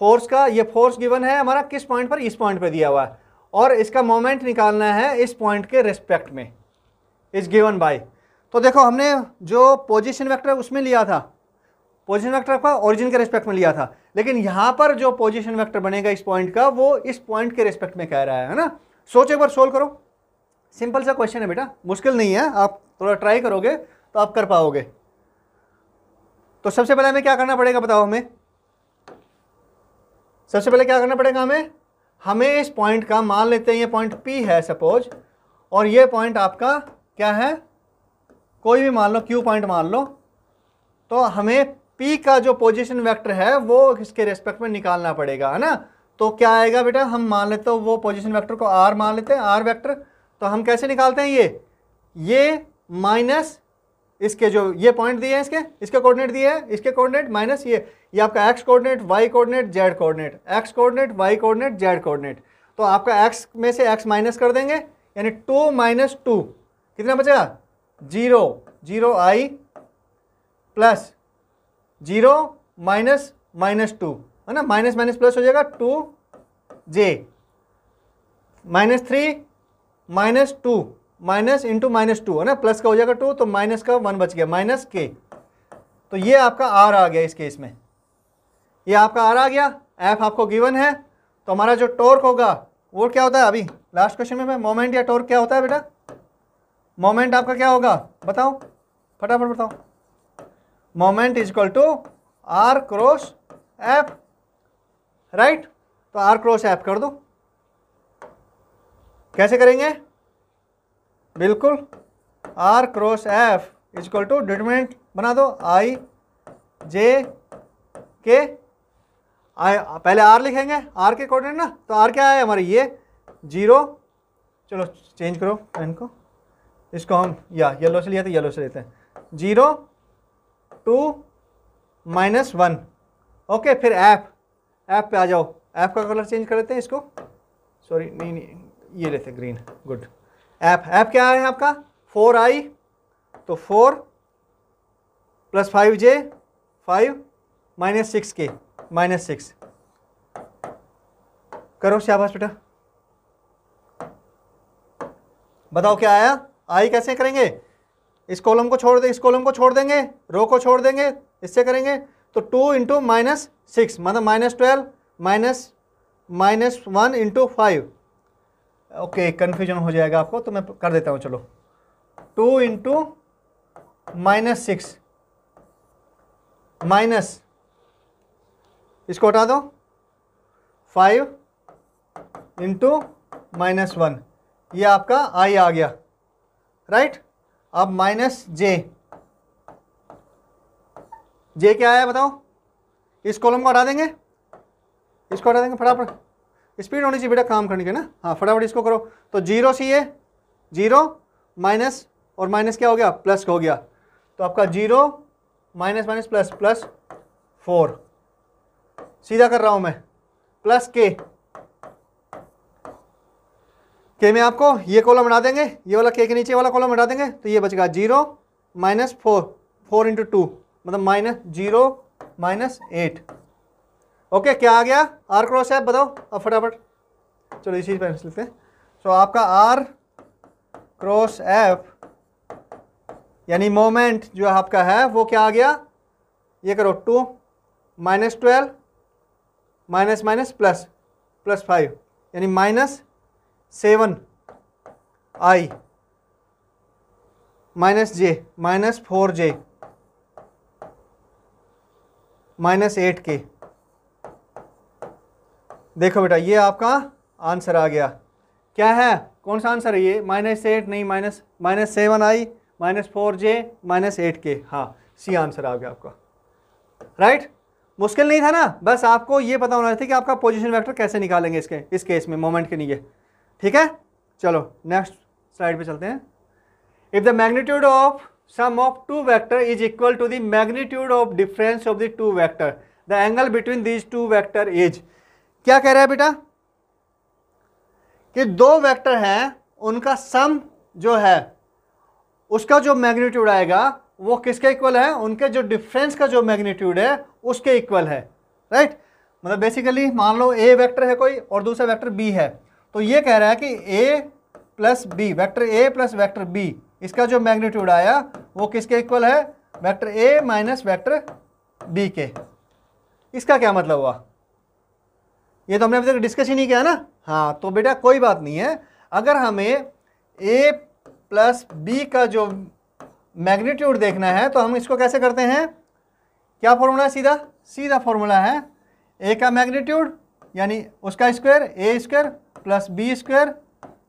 Speaker 1: फोर्स का ये फोर्स गिवन है हमारा किस पॉइंट पर इस पॉइंट पर दिया हुआ है और इसका मोमेंट निकालना है इस पॉइंट के रेस्पेक्ट में इज गिवन बाय तो देखो हमने जो पोजिशन वैक्टर उसमें लिया था पोजिशन वैक्टर का ओरिजिन के रेस्पेक्ट में लिया था लेकिन यहाँ पर जो पोजिशन वैक्टर बनेगा इस पॉइंट का वो इस पॉइंट के रेस्पेक्ट में कह रहा है ना सोच एक बार सोल्व करो सिंपल सा क्वेश्चन है बेटा मुश्किल नहीं है आप थोड़ा ट्राई करोगे तो आप कर पाओगे तो सबसे पहले हमें क्या करना पड़ेगा बताओ हमें सबसे पहले क्या करना पड़ेगा हमें हमें इस पॉइंट का मान लेते हैं ये पॉइंट पी है सपोज और ये पॉइंट आपका क्या है कोई भी मान लो क्यू पॉइंट मान लो तो हमें पी का जो पोजीशन वेक्टर है वो इसके रेस्पेक्ट में निकालना पड़ेगा है ना तो क्या आएगा बेटा हम मान लेते हो वो पोजिशन वैक्टर को आर मान लेते हैं आर वैक्टर तो हम कैसे निकालते हैं ये ये माइनस इसके जो ये पॉइंट दिए हैं इसके इसके कोऑर्डिनेट दिए हैं इसके कोऑर्डिनेट माइनस ये ये आपका x coordinate y coordinate z coordinate x coordinate y coordinate z coordinate तो आपका एक्स में से एक्स माइनस कर देंगे यानी टू माइनस टू कितना बचेगा zero zero i plus zero minus minus two है ना माइनस माइनस प्लस हो जाएगा two j minus three minus two minus into minus two है ना प्लस का हो जाएगा टू तो माइनस का वन बच गया माइनस के तो ये आपका आर आ गया इस केस में ये आपका आर आ गया एफ आपको गिवन है तो हमारा जो टॉर्क होगा वो क्या होता है अभी लास्ट क्वेश्चन में मोमेंट या टॉर्क क्या होता है बेटा मोमेंट आपका क्या होगा बताओ फटाफट बताओ moment is equal to r cross F right तो आर क्रॉस ऐप कर दो कैसे करेंगे बिल्कुल r cross F is equal to determinant बना दो आई जे के आई पहले आर लिखेंगे आर के कोऑर्डिनेट ना तो आर क्या है हमारे ये जीरो चलो चेंज करो को इसको हम या येलो से लिया तो येलो से लेते हैं zero two minus one okay फिर एफ़ ऐप पे आ जाओ ऐप का कलर चेंज कर देते हैं इसको सॉरी नहीं नहीं ये लेते ग्रीन गुड ऐप ऐप क्या है आपका फोर आई तो four plus five j five minus six k minus six करो शाबाश बेटा बताओ क्या आया आई कैसे करेंगे इस कॉलम को छोड़ दें इस कॉलम को छोड़ देंगे रो को छोड़ देंगे इससे करेंगे तो टू इंटू माइनस सिक्स मतलब minus twelve minus minus one into five okay confusion हो जाएगा आपको तो मैं कर देता हूँ चलो two into minus six minus इसको हटा दो फाइव इंटू माइनस वन ये आपका आई आ गया राइट अब माइनस जे जे क्या आया बताओ इस कॉलम को हटा देंगे इसको हटा देंगे फटाफट स्पीड होनी चाहिए बेटा काम करने के ना हाँ फटाफट इसको करो तो zero C A zero minus और माइनस क्या हो गया प्लस हो गया तो आपका zero minus minus plus plus four सीधा कर रहा हूं मैं प्लस के के में आपको ये कॉलम हटा देंगे ये वाला के के नीचे वाला कॉलम हटा देंगे तो ये बचेगा zero minus four four into two मतलब minus zero minus eight okay क्या आ गया आर क्रॉस एफ बताओ अब फटाफट चलो इसी पर लिखते हैं सो so, आपका आर क्रॉस एफ यानी मोमेंट जो आपका है वो क्या आ गया ये करो two minus twelve minus minus plus plus five यानी minus seven i minus j minus four j minus eight k देखो बेटा ये आपका आंसर आ गया क्या है कौन सा आंसर है ये माइनस एट नहीं minus minus seven i minus four j minus eight k हाँ सी आंसर आ गया आपका राइट मुश्किल नहीं था ना बस आपको ये पता होना चाहिए कि आपका पोजीशन वेक्टर कैसे निकालेंगे इसके इस केस में मोमेंट के लिए ठीक है चलो नेक्स्ट स्लाइड पे चलते हैं if the magnitude of sum of two vector is equal to the magnitude of difference of the two vector the angle between these two vector is क्या कह रहा है बेटा कि दो वेक्टर हैं उनका सम जो है उसका जो मैग्नीट्यूड आएगा वो किसके इक्वल है उनके जो डिफरेंस का जो मैग्नीट्यूड है उसके इक्वल है राइट right? मतलब बेसिकली मान लो ए वेक्टर है कोई और दूसरा वेक्टर बी है तो ये कह रहा है कि A plus B vector A plus vector B इसका जो मैग्नीट्यूड आया वो किसके इक्वल है vector A minus vector B के इसका क्या मतलब हुआ ये तो हमने अभी तक डिस्कस ही नहीं किया ना हाँ तो बेटा कोई बात नहीं है अगर हमें ए प्लस बी का जो मैग्नीट्यूड देखना है तो हम इसको कैसे करते हैं क्या फॉर्मूला है सीधा सीधा फॉर्मूला है ए का मैग्नीट्यूड यानी उसका square A square plus B square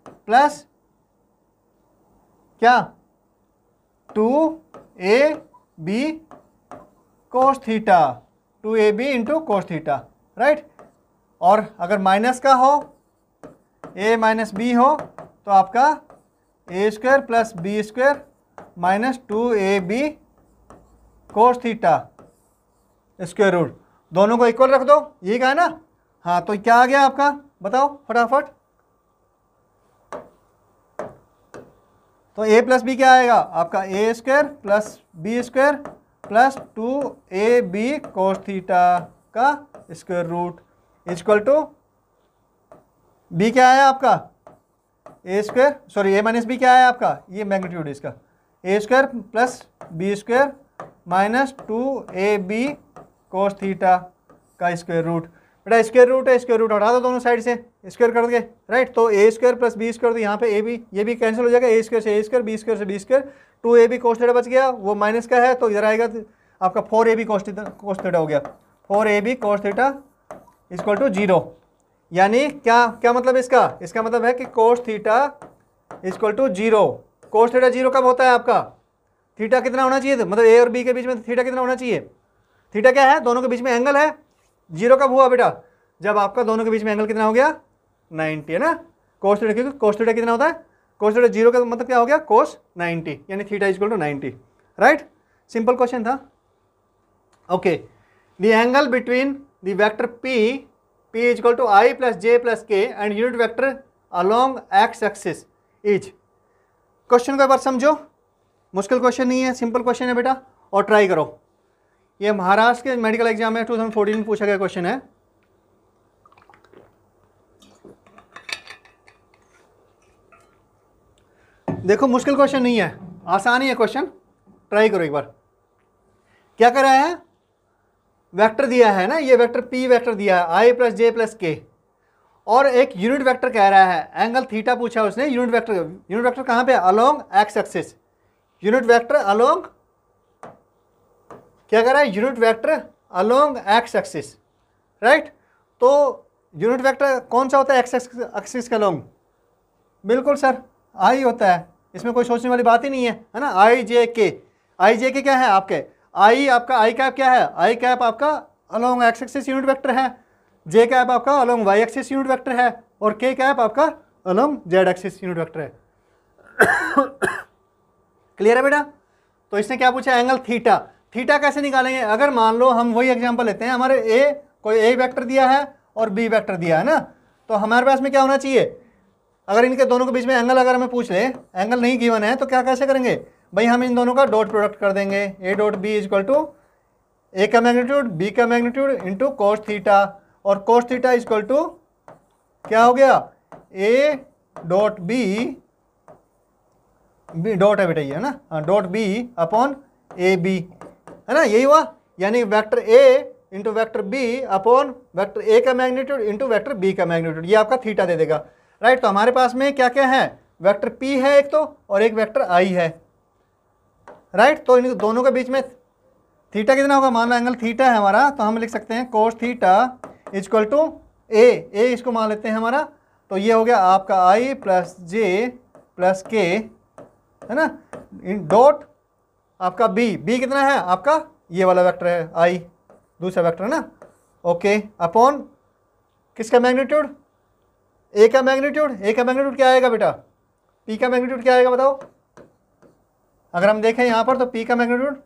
Speaker 1: plus क्या two A B cos theta two A B into cos theta right और अगर माइनस का हो ए माइनस बी हो तो आपका A square plus B square minus two A B cos theta square root दोनों को इक्वल रख दो ये कहा ना हाँ तो क्या आ गया आपका बताओ फटाफट तो a प्लस बी क्या आएगा आपका A square plus B square plus two A B cos theta का square root is equal to B क्या आया आपका A square sorry A minus B क्या आया आपका ये मैग्नीट्यूड इसका A square plus B square minus two A B cos theta का स्क्वायर रूट बेटा स्क्वायर रूट है स्क्वायर रूट हटा दो दोनों साइड से स्क्वायर कर देंगे राइट तो A square plus B square तो यहाँ पे ए भी ये भी कैंसिल हो जाएगा ए स्क्वायर से ए स्क्वायर बी स्क्वायर से B square two A B cos theta बच गया वो माइनस का है तो इधर आएगा आपका four A B cos cos theta हो गया four A B cos theta is equal to zero यानी क्या क्या मतलब इसका इसका मतलब है कि cos theta equal to zero cos theta zero कब होता है आपका थीटा कितना होना चाहिए मतलब ए और बी के बीच में थीटा कितना होना चाहिए थीटा क्या है दोनों के बीच में एंगल है जीरो कब हुआ बेटा जब आपका दोनों के बीच में एंगल कितना हो गया नाइन्टी है ना कोस थीटा क्योंकि कोस थीटा कितना होता है कोस थीटा जीरो का मतलब क्या हो गया कोस नाइन्टी यानी theta is equal to ninety right simple question था okay the angle between the vector P P is equal to i plus j plus k and unit vector along x axis is question को एक बार समझो मुश्किल question नहीं है simple question है बेटा और ट्राई करो ये महाराष्ट्र के मेडिकल एग्जाम में थाउजेंड फोर्टीन पूछा गया क्वेश्चन है देखो मुश्किल क्वेश्चन नहीं है आसान ही है क्वेश्चन ट्राई करो एक बार क्या कर रहा है वेक्टर दिया है ना ये वेक्टर पी वेक्टर दिया है आई प्लस जे प्लस के और एक यूनिट वेक्टर कह रहा है एंगल थीटा पूछा उसने यूनिट वेक्टर यूनिट वेक्टर कहाँ पे along x axis unit vector along क्या कह रहा है unit vector along x axis right तो यूनिट वेक्टर कौन सा होता है एक्स एक्सिस के अलोंग बिल्कुल सर आई होता है इसमें कोई सोचने वाली बात ही नहीं है है ना आई जे के आई जे के क्या है आपके आई आपका आई कैप क्या है आई कैप आपका along x axis unit vector है जे कैप आपका along y axis unit vector है और के कैप आपका along z axis unit vector है क्लियर है बेटा तो इसने क्या पूछा एंगल थीटा थीटा कैसे निकालेंगे अगर मान लो हम वही एग्जाम्पल लेते हैं हमारे ए कोई ए वैक्टर दिया है और बी वैक्टर दिया है ना तो हमारे पास में क्या होना चाहिए अगर इनके दोनों के बीच में एंगल अगर हमें पूछ ले एंगल नहीं गिवन है तो क्या कैसे करेंगे भाई हम इन दोनों का डॉट प्रोडक्ट कर देंगे A dot B is equal to A का मैग्नीट्यूड बी का मैग्नीट्यूड इंटू कोस थीटा और कोस थीटा इजक्वल टू क्या हो गया A dot B B dot है बेटा ये है ना dot B upon A B है ना यही हुआ यानी vector A into vector B upon vector A का मैग्नीट्यूड इंटू वैक्टर बी का मैग्नीट्यूड ये आपका थीटा दे देगा राइट तो हमारे पास में क्या क्या है वेक्टर पी है एक तो और एक वेक्टर आई है राइट तो इन दोनों के बीच में थीटा कितना होगा मान लो एंगल थीटा है हमारा तो हम लिख सकते हैं cos theta is equal to A A इसको मान लेते हैं हमारा तो ये हो गया आपका आई प्लस जे प्लस के है ना डॉट आपका बी बी कितना है आपका ये वाला वेक्टर है आई दूसरा वेक्टर है ना ओके अपॉन किसका मैग्नीट्यूड ए का मैग्नीट्यूड ए का मैग्नीट्यूड क्या आएगा बेटा पी का मैग्नीट्यूड क्या आएगा बताओ अगर हम देखें यहाँ पर तो पी का मैग्नीट्यूड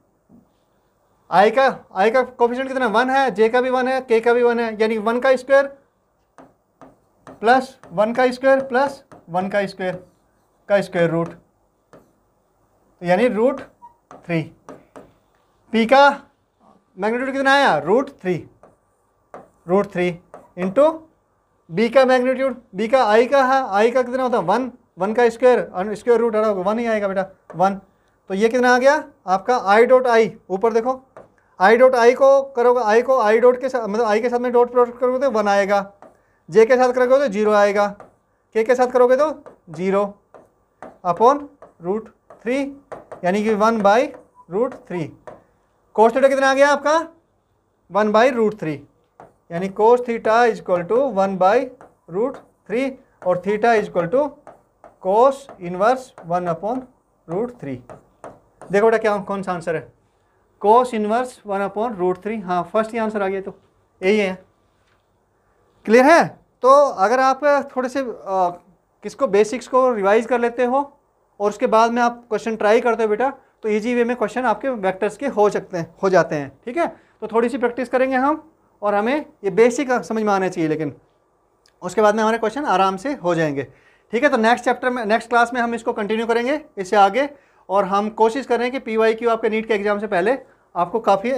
Speaker 1: आई का आई का कोफिशियंट कितना वन है जे का भी वन है के का भी वन है यानी वन का स्क्वायर प्लस वन का स्क्वायर प्लस वन का स्क्वायर का स्क्वायर रूट यानी रूट थ्री पी का मैग्नीट्यूड कितना आया root three root three into B का मैग्नीट्यूड बी का आई का है आई का कितना होता है वन वन का स्क्वेयर स्क्वेयर रूट आ वन ही आएगा बेटा वन तो ये कितना आ गया आपका आई डॉट आई ऊपर देखो आई डॉट आई को करोगे आई को आई डॉट के साथ मतलब आई के साथ में डॉट प्रोडक्ट करोगे तो वन आएगा जे के साथ करोगे तो जीरो आएगा के के साथ करोगे तो जीरो अपॉन रूट थ्री यानी कि one by root three cos कितना आ गया आपका वन बाई रूट थ्री यानी cos theta is equal to one by root three और theta is equal to cos inverse one upon root three देखो बेटा क्या कौन सा आंसर है cos inverse one upon root three हाँ फर्स्ट ही आंसर आ गया तो यही है क्लियर है तो अगर आप थोड़े से आ, किसको बेसिक्स को रिवाइज कर लेते हो और उसके बाद में आप क्वेश्चन ट्राई करते हो बेटा तो इजी वे में क्वेश्चन आपके वेक्टर्स के हो सकते हैं हो जाते हैं ठीक है तो थोड़ी सी प्रैक्टिस करेंगे हम और हमें ये बेसिक समझ में आना चाहिए लेकिन उसके बाद में हमारे क्वेश्चन आराम से हो जाएंगे ठीक है तो नेक्स्ट चैप्टर में नेक्स्ट क्लास में हम इसको कंटिन्यू करेंगे इससे आगे और हम कोशिश कर रहे हैं कि पी वाई क्यू आपके नीट के एग्ज़ाम से पहले आपको काफ़ी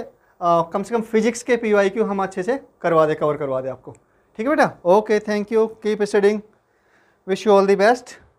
Speaker 1: कम से कम फिजिक्स के पी वाई क्यू हम अच्छे से करवा दें कवर करवा दें आपको ठीक है बेटा okay thank you keep studying wish you all the best